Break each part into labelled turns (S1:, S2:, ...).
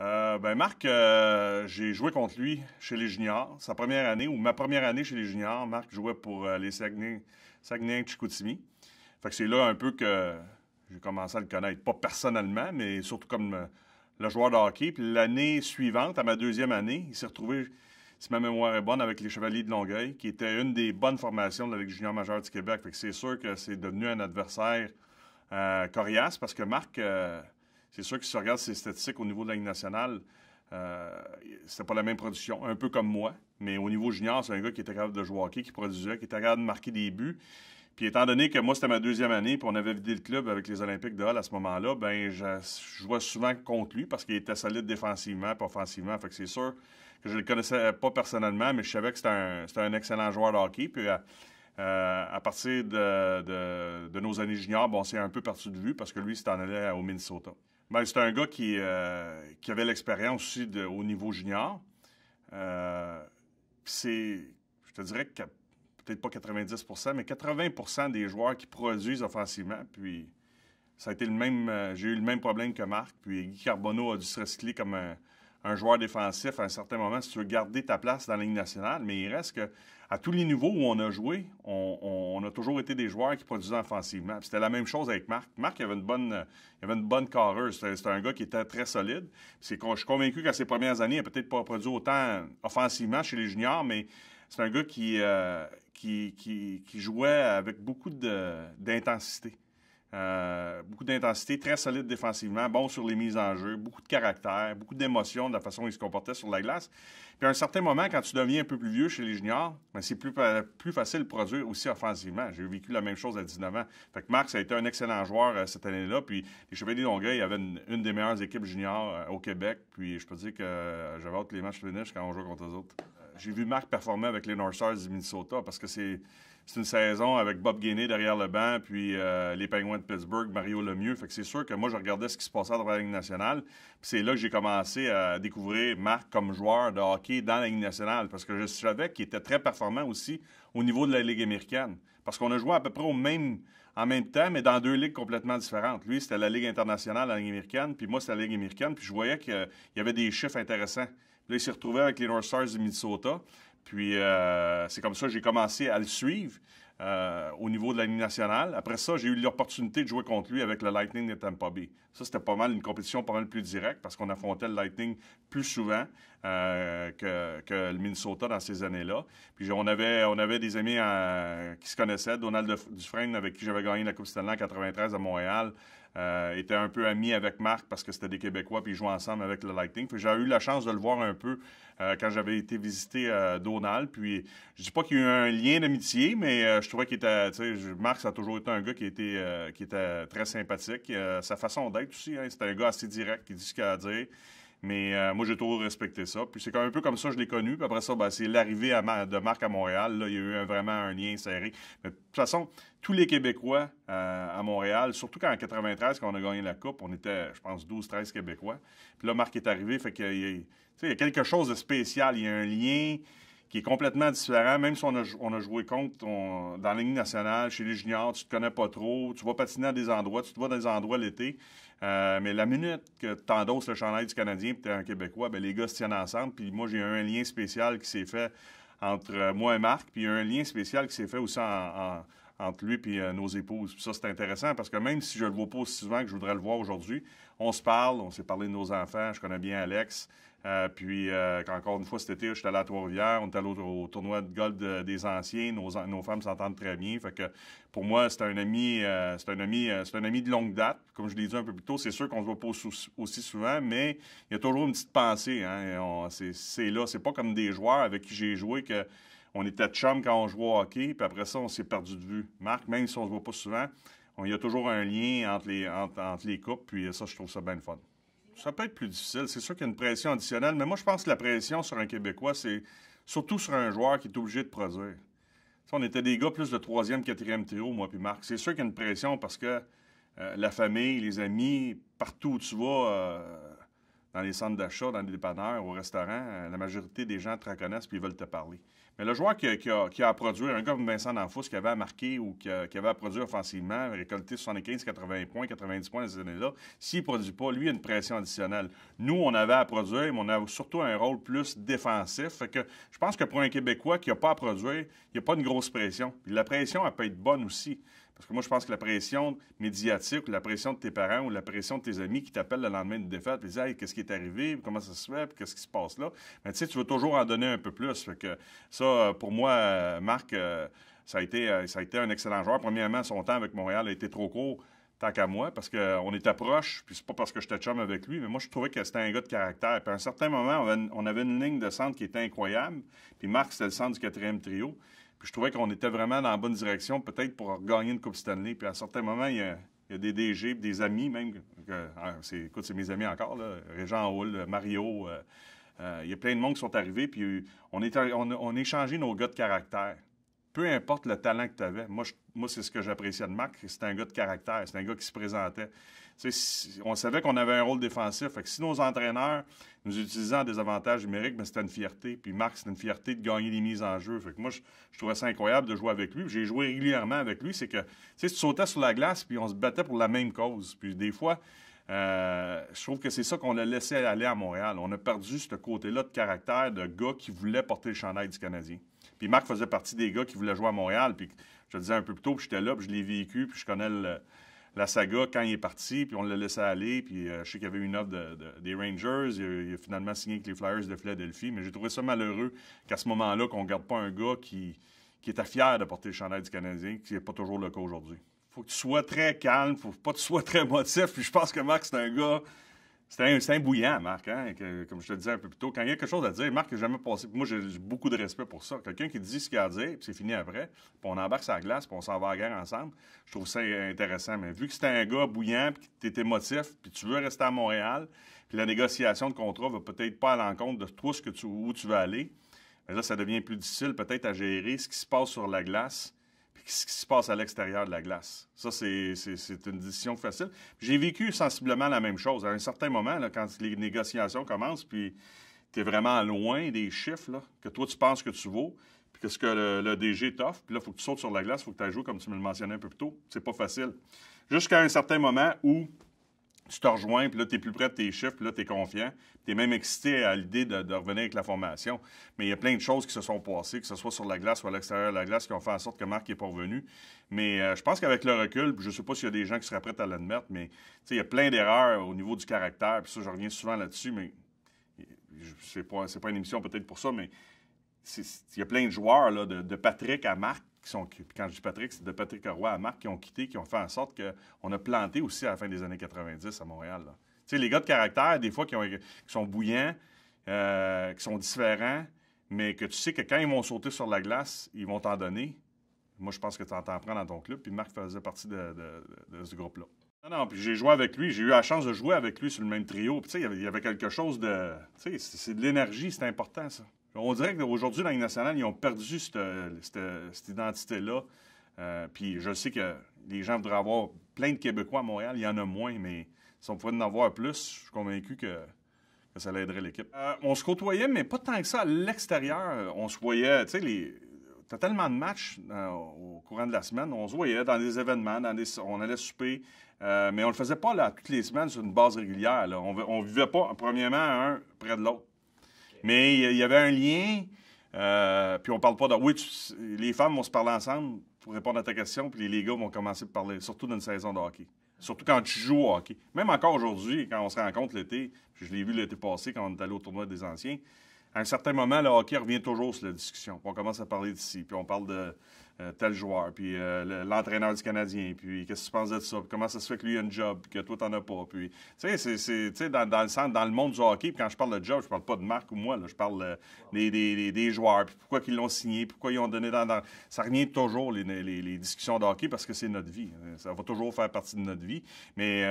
S1: Euh, ben Marc, euh, j'ai joué contre lui chez les juniors, sa première année, ou ma première année chez les juniors. Marc jouait pour euh, les Saguenay, Saguenay Chicoutimi. Fait que c'est là un peu que j'ai commencé à le connaître, pas personnellement, mais surtout comme le joueur de hockey. Puis l'année suivante, à ma deuxième année, il s'est retrouvé, si ma mémoire est bonne, avec les Chevaliers de Longueuil, qui était une des bonnes formations de la Ligue junior majeure du Québec. Fait que c'est sûr que c'est devenu un adversaire coriace parce que Marc c'est sûr que si tu regarde ses statistiques au niveau de la Ligue nationale, euh, c'était pas la même production, un peu comme moi. Mais au niveau junior, c'est un gars qui était capable de jouer hockey, qui produisait, qui était capable de marquer des buts. Puis étant donné que moi, c'était ma deuxième année, puis on avait vidé le club avec les Olympiques de Hall à ce moment-là, ben je, jouais souvent contre lui parce qu'il était solide défensivement et offensivement. Fait que c'est sûr que je le connaissais pas personnellement, mais je savais que c'était un, excellent joueur de hockey. Puis euh, euh, à, partir de, nos années juniors, bon, c'est un peu parti de vue parce que lui, c'était en allé au Minnesota. Ben, c'est un gars qui, euh, qui avait l'expérience aussi au niveau junior. Euh, c'est, je te dirais que peut-être pas 90 mais 80 des joueurs qui produisent offensivement. Puis ça a été le même, euh, j'ai eu le même problème que Marc. Puis Guy Carbonneau a dû se recycler comme un, un joueur défensif à un certain moment si tu veux garder ta place dans la Ligue nationale, mais il reste que à tous les niveaux où on a joué, on, a toujours été des joueurs qui produisaient offensivement. C'était la même chose avec Marc. Marc il avait une bonne, il avait une bonne carreuse. C'était un gars qui était très solide. C'est, je suis convaincu qu'à ses premières années, il n'a peut-être pas produit autant offensivement chez les juniors, mais c'est un gars qui euh, jouait avec beaucoup d'intensité. Euh, beaucoup d'intensité, très solide défensivement, bon sur les mises en jeu, beaucoup de caractère, beaucoup d'émotion de la façon dont il se comportait sur la glace. Puis à un certain moment, quand tu deviens un peu plus vieux chez les juniors, ben, c'est plus, facile de produire aussi offensivement. J'ai vécu la même chose à 19 ans. Fait que Marc, ça a été un excellent joueur euh, cette année-là. Puis les Chevaliers ils avaient une, des meilleures équipes juniors euh, au Québec. Puis je peux dire que j'avais hâte les matchs finissent quand on joue contre eux autres. J'ai vu Marc performer avec les North du Minnesota parce que c'est une saison avec Bob Gainey derrière le banc, puis euh, les Penguins de Pittsburgh, Mario Lemieux. Fait que c'est sûr que moi, je regardais ce qui se passait dans la Ligue nationale. Puis c'est là que j'ai commencé à découvrir Marc comme joueur de hockey dans la Ligue nationale parce que je savais qu'il était très performant aussi au niveau de la Ligue américaine. Parce qu'on a joué à peu près au même, en même temps, mais dans deux ligues complètement différentes. Lui, c'était la Ligue internationale, la Ligue américaine, puis moi, c'était la Ligue américaine, puis je voyais qu'il y avait des chiffres intéressants. là, il s'est retrouvé avec les North Stars du Minnesota, puis euh, c'est comme ça que j'ai commencé à le suivre. Euh, au niveau de la Ligue nationale. Après ça, j'ai eu l'opportunité de jouer contre lui avec le Lightning de Tampa Bay. Ça, c'était pas mal une compétition pas mal plus directe parce qu'on affrontait le Lightning plus souvent euh, que, le Minnesota dans ces années-là. Puis on avait, des amis euh, qui se connaissaient, Donald Dufresne, avec qui j'avais gagné la Coupe Stanley en 93 à Montréal. Euh, était un peu ami avec Marc parce que c'était des Québécois, puis ils jouaient ensemble avec le Lightning. J'ai eu la chance de le voir un peu euh, quand j'avais été visiter à euh, Donald. Puis je dis pas qu'il y a eu un lien d'amitié, mais je trouvais qu'il était. Marc, ça a toujours été un gars qui était, qui était très sympathique. sa façon d'être aussi, hein, c'était un gars assez direct, qui dit ce qu'il a à dire. Mais euh, moi, j'ai toujours respecté ça. Puis c'est un peu comme ça que je l'ai connu. Puis après ça, ben, c'est l'arrivée de Marc à Montréal. Là, il y a eu vraiment un lien serré. Mais de toute façon, tous les Québécois euh, à Montréal, surtout quand en 93, quand on a gagné la Coupe, on était, je pense, 12-13 Québécois. Puis là, Marc est arrivé. Fait qu'il y a quelque chose de spécial. Il y a un lien qui est complètement différent. Même si on a, joué contre dans la ligne nationale, chez les juniors, tu te connais pas trop, tu vas patiner à des endroits, tu te vois dans des endroits l'été. Euh, mais la minute que tu endosses le chandail du Canadien et tu es un Québécois, ben, les gars se tiennent ensemble. Puis moi, j'ai un lien spécial qui s'est fait entre euh, moi et Marc, puis un lien spécial qui s'est fait aussi entre lui et euh, nos épouses. ça, c'est intéressant parce que même si je le vois pas aussi souvent que je voudrais le voir aujourd'hui, on se parle, on s'est parlé de nos enfants, je connais bien Alex. Euh, puis, euh, encore une fois, cet été, suis allé à Trois-Rivières, on est allé au, tournoi de golf des anciens, nos, femmes s'entendent très bien. Fait que pour moi, c'est un ami, euh, un ami, c'est un ami de longue date. Comme je l'ai dit un peu plus tôt, c'est sûr qu'on se voit pas aussi souvent, mais il y a toujours une petite pensée. Hein. c'est là, c'est pas comme des joueurs avec qui j'ai joué que on était chum quand on jouait au hockey, puis après ça, on s'est perdu de vue. Marc, même si on ne se voit pas souvent, il y a toujours un lien entre les, entre, les coupes. puis ça, je trouve ça bien le fun. Ça peut être plus difficile. C'est sûr qu'il y a une pression additionnelle, mais moi, je pense que la pression sur un Québécois, c'est surtout sur un joueur qui est obligé de produire. on était des gars plus de 4 quatrième Théo, moi puis Marc. C'est sûr qu'il y a une pression parce que euh, la famille, les amis, partout où tu vas, euh, dans les centres d'achat, dans les dépanneurs, au restaurant, euh, la majorité des gens te reconnaissent puis veulent te parler. Mais le joueur qui a, à produire, un gars comme Vincent D'Anfous qui avait à marquer ou qui, avait à produire offensivement, récolté 75, 80 points, 90 points dans ces années-là, s'il ne produit pas, lui, il a une pression additionnelle. Nous, on avait à produire, mais on a surtout un rôle plus défensif. que je pense que pour un Québécois qui n'a pas à produire, il n'y a pas une grosse pression. la pression, elle peut être bonne aussi. Parce que moi, je pense que la pression médiatique, ou la pression de tes parents, ou la pression de tes amis qui t'appellent le lendemain de défaite, et disent hey, qu'est-ce qui est arrivé, comment ça se fait, qu'est-ce qui se passe là. Mais tu sais, tu veux toujours en donner un peu plus. Fait que ça, euh, pour moi, euh, Marc, euh, ça a été, ça a été un excellent joueur. Premièrement, son temps avec Montréal a été trop court tant qu'à moi, parce qu'on était proches, puis c'est pas parce que j'étais chum avec lui, mais moi, je trouvais que c'était un gars de caractère. Puis à un certain moment, on avait, une ligne de centre qui était incroyable, puis Marc, c'était le centre du quatrième trio. Puis je trouvais qu'on était vraiment dans la bonne direction, peut-être pour gagner une Coupe Stanley. Puis à certains moments, il y a, des DG, des amis même. Ah, c'est, écoute, c'est mes amis encore, là, Régent Hall, Mario. Euh, euh, il y a plein de monde qui sont arrivés, puis on, on a échangé nos gars de caractère peu importe le talent que tu avais, moi, moi c'est ce que j'appréciais de Marc, c'était un gars de caractère, c'était un gars qui se présentait. on savait qu'on avait un rôle défensif. Fait si nos entraîneurs nous utilisaient en désavantage numérique, ben, c'était une fierté. Puis Marc, c'était une fierté de gagner des mises en jeu. moi, je, trouvais ça incroyable de jouer avec lui. J'ai joué régulièrement avec lui. C'est que, tu tu sautais sur la glace, puis on se battait pour la même cause. Puis des fois, euh, je trouve que c'est ça qu'on a laissé aller à Montréal. On a perdu ce côté-là de caractère de gars qui voulaient porter le chandail du Canadien. Puis Marc faisait partie des gars qui voulaient jouer à Montréal. Puis je le disais un peu plus tôt, puis j'étais là, puis je l'ai vécu, puis je connais la saga quand il est parti, puis on l'a laissé aller. Puis euh, je sais qu'il y avait une offre des Rangers. Il a, finalement signé avec les Flyers de Philadelphie. Mais j'ai trouvé ça malheureux qu'à ce moment-là, qu'on ne garde pas un gars qui, qui était fier de porter le chandail du Canadien, qui n'est pas toujours le cas aujourd'hui faut que tu sois très calme, faut pas que tu sois très motif. Puis je pense que Marc, c'est un gars. C'est un, bouillant, Marc, hein, comme je te disais un peu plus tôt. Quand il y a quelque chose à dire, Marc n'a jamais passé. Moi, j'ai beaucoup de respect pour ça. Quelqu'un qui dit ce qu'il a à dire, puis c'est fini après, puis on embarque sa glace, puis on s'en va à la guerre ensemble, je trouve ça intéressant. Mais vu que c'était un gars bouillant, puis que tu émotif, puis tu veux rester à Montréal, puis la négociation de contrat va peut-être pas à l'encontre de tout ce que tu, où tu veux aller, mais là, ça devient plus difficile peut-être à gérer ce qui se passe sur la glace ce qui se passe à l'extérieur de la glace. Ça, c'est une décision facile. J'ai vécu sensiblement la même chose. À un certain moment, quand les négociations commencent, puis tu es vraiment loin des chiffres que toi, tu penses que tu vaux, puis que ce que le, DG t'offre, puis là, il faut que tu sautes sur la glace, il faut que tu jouer, comme tu me le mentionnais un peu plus tôt. C'est pas facile. Jusqu'à un certain moment où tu te rejoins, puis là, tu es plus près de tes chiffres, puis là, tu es confiant. Tu es même excité à l'idée de, revenir avec la formation. Mais il y a plein de choses qui se sont passées, que ce soit sur la glace ou à l'extérieur de la glace, qui ont fait en sorte que Marc n'est pas revenu. Mais euh, je pense qu'avec le recul, je ne sais pas s'il y a des gens qui seraient prêts à l'admettre, mais il y a plein d'erreurs au niveau du caractère. Puis ça, je reviens souvent là-dessus, mais ce pas, pas une émission peut-être pour ça, mais il y a plein de joueurs, de Patrick à Marc, quand je dis Patrick, c'est de Patrick Roy à Marc qui ont quitté, qui ont fait en sorte qu'on a planté aussi à la fin des années 90 à Montréal. Tu sais, les gars de caractère, des fois, qui, sont bouillants, euh, qui sont différents, mais que tu sais que quand ils vont sauter sur la glace, ils vont t'en donner. Moi, je pense que tu en prends dans ton club. Puis Marc faisait partie de, de ce groupe-là. Non, non, puis j'ai joué avec lui, j'ai eu la chance de jouer avec lui sur le même trio. tu sais, il y avait quelque chose de. Tu sais, c'est de l'énergie, c'est important, ça. On dirait qu'aujourd'hui, dans les nationale, ils ont perdu cette, identité-là. Euh, puis je sais que les gens voudraient avoir plein de Québécois à Montréal. Il y en a moins, mais si on pouvait en avoir plus, je suis convaincu que, ça l'aiderait l'équipe. Euh, on se côtoyait, mais pas tant que ça à l'extérieur. On se voyait, tu sais, T'as tellement de matchs euh, au courant de la semaine. On se voyait dans des événements, on allait souper, mais on le faisait pas là, toutes les semaines sur une base régulière. On ne vivait pas, premièrement, un près de l'autre. Mais il y avait un lien. Euh, puis on parle pas de. Oui, les femmes vont se parler ensemble pour répondre à ta question, puis les gars vont commencer à parler, surtout d'une saison de hockey. Surtout quand tu joues au hockey. Même encore aujourd'hui, quand on se rencontre l'été, puis je l'ai vu l'été passé quand on est allé au tournoi des anciens, à un certain moment, le hockey revient toujours sur la discussion. on commence à parler d'ici, puis on parle de euh, tel joueur, puis euh, l'entraîneur du Canadien, puis qu'est-ce que tu penses de ça, puis comment ça se fait que lui a un job, puis que toi, t'en as pas, puis... Tu sais, c'est, dans, le dans le monde du hockey, quand je parle de job, je parle pas de marque ou moi, là, je parle euh, des, des, joueurs, puis pourquoi ils l'ont signé, pourquoi ils ont donné dans... Ça revient toujours, les, les, discussions de hockey, parce que c'est notre vie. Ça va toujours faire partie de notre vie, mais...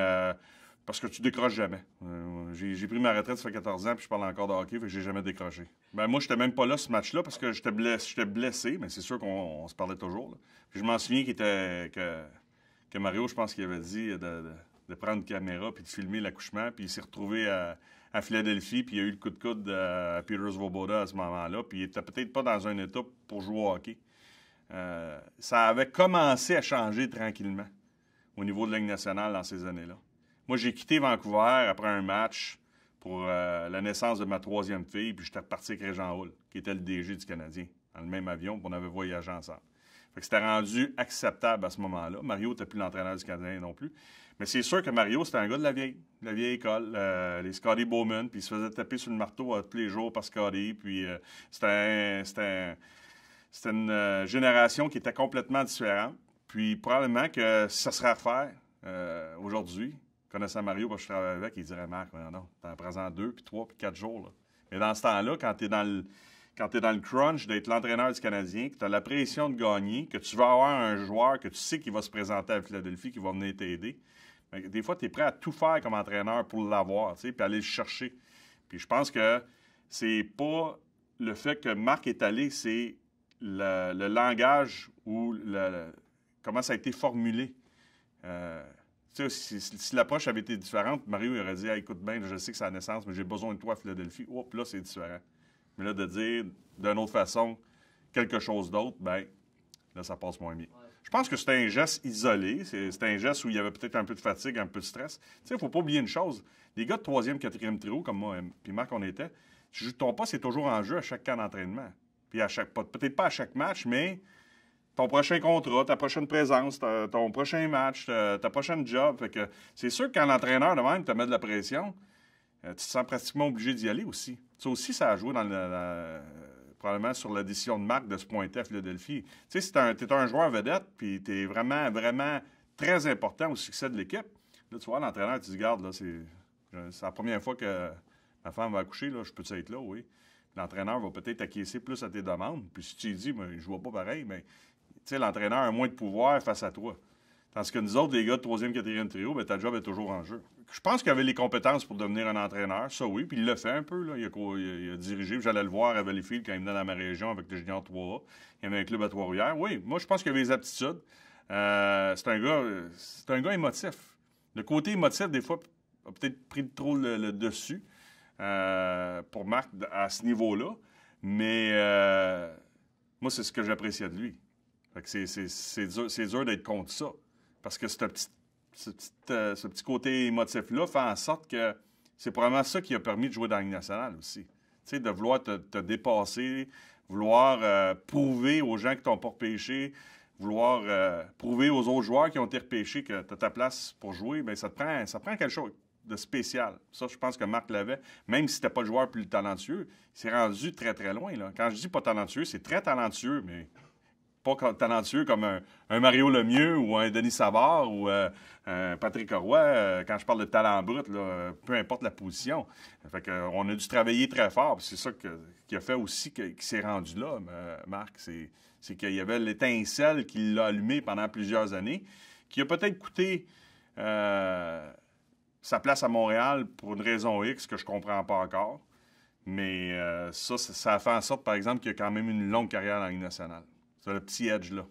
S1: Parce que tu décroches jamais. Euh, j'ai pris ma retraite, ça fait 14 ans, puis je parle encore de hockey, fait je j'ai jamais décroché. Ben moi, j'étais même pas là ce match-là parce que j'étais blessé, blessé, mais c'est sûr qu'on se parlait toujours. je m'en souviens qu'il était que, que, Mario, je pense qu'il avait dit de, prendre une caméra puis de filmer l'accouchement, puis il s'est retrouvé à, Philadelphie, puis il a eu le coup de coude à Peter's Svoboda à ce moment-là, puis il était peut-être pas dans un état pour jouer au hockey. Euh, ça avait commencé à changer tranquillement au niveau de la nationale dans ces années-là. Moi, j'ai quitté Vancouver après un match pour euh, la naissance de ma troisième fille, puis j'étais parti avec Jean Hall, qui était le DG du Canadien, dans le même avion, puis on avait voyagé ensemble. Fait que c'était rendu acceptable à ce moment-là. Mario n'était plus l'entraîneur du Canadien non plus. Mais c'est sûr que Mario, c'était un gars de la vieille, la vieille école, euh, les Scotty Bowman, puis il se faisait taper sur le marteau euh, tous les jours par Scotty, puis c'était une génération qui était complètement différente. Puis probablement que ça serait à faire aujourd'hui, connaissant Mario, parce je travaille avec, il dirait Marc, non, non, en présent deux, puis trois, puis quatre jours. Mais dans ce temps-là, quand t'es dans le. tu es dans le crunch d'être l'entraîneur du Canadien, que tu as la pression de gagner, que tu vas avoir un joueur que tu sais qui va se présenter à Philadelphie, qui va venir t'aider, ben, des fois, tu es prêt à tout faire comme entraîneur pour l'avoir, puis aller le chercher. Puis je pense que c'est pas le fait que Marc est allé, c'est le, langage ou comment ça a été formulé. Euh, si, l'approche avait été différente, Mario aurait dit écoute bien, je sais que c'est la naissance, mais j'ai besoin de toi à Philadelphie. Oups, là, c'est différent. Mais là, de dire d'une autre façon quelque chose d'autre, ben là, ça passe moins bien. Je pense que c'est un geste isolé. C'est un geste où il y avait peut-être un peu de fatigue, un peu de stress. Tu sais, faut pas oublier une chose. Les gars de troisième, quatrième trio, comme moi puis Marc, on était, ton pas, c'est toujours en jeu à chaque camp d'entraînement. Puis à chaque, peut-être pas à chaque match, mais ton prochain contrat, ta prochaine présence, ton prochain match, ta, prochaine job. Fait que c'est sûr que quand l'entraîneur de même te met de la pression, euh, tu te sens pratiquement obligé d'y aller aussi. Ça aussi, ça a joué dans probablement sur la décision de Marc de se pointer à Philadelphie. Tu sais, si tu es un joueur vedette, puis tu es vraiment, vraiment très important au succès de l'équipe, là, tu vois, l'entraîneur, tu te gardes, là, c'est, c'est la première fois que ma femme va accoucher, là, je peux être là, oui. L'entraîneur va peut-être acquiescer plus à tes demandes. Puis si tu dis, mais je vois pas pareil, mais ben, l'entraîneur a moins de pouvoir face à toi. Tandis que nous autres, les gars de troisième, quatrième trio, ben, ta job est toujours en jeu. Je pense qu'il avait les compétences pour devenir un entraîneur, ça oui, puis il le fait un peu. Là. Il, a, dirigé, j'allais le voir à Valleyfield quand il venait dans ma région avec les juniors 3A. Il y avait un club à Trois-Rivières. Oui, moi, je pense qu'il avait les aptitudes. Euh, c'est un gars c'est un gars émotif. Le côté émotif, des fois, a peut-être pris trop le, dessus euh, pour Marc à ce niveau-là. Mais euh, moi, c'est ce que j'appréciais de lui c'est dur, dur d'être contre ça. Parce que euh, ce petit, côté émotif-là fait en sorte que c'est probablement ça qui a permis de jouer dans la Ligue nationale aussi. Tu sais, de vouloir te, dépasser, vouloir euh, prouver aux gens qui t'ont pas repêché, vouloir euh, prouver aux autres joueurs qui ont été repêchés que tu as ta place pour jouer, bien, ça te prend, ça prend quelque chose de spécial. Ça, je pense que Marc l'avait. Même si t'es pas le joueur plus talentueux, il s'est rendu très, très loin. Là. Quand je dis pas talentueux, c'est très talentueux, mais pas talentueux comme un, Mario Lemieux ou un Denis Savard ou euh, un Patrick Roy, euh, quand je parle de talent brut, peu importe la position. Fait euh, on a dû travailler très fort. C'est ça qui a fait aussi qu'il s'est rendu là, Marc. C'est qu'il y avait l'étincelle qui l'a allumé pendant plusieurs années, qui a peut-être coûté sa place à Montréal pour une raison X que je ne comprends pas encore. Mais ça, ça, fait en sorte, par exemple, qu'il y a quand même une longue carrière dans la Ligue nationale. C'est le petit edge là.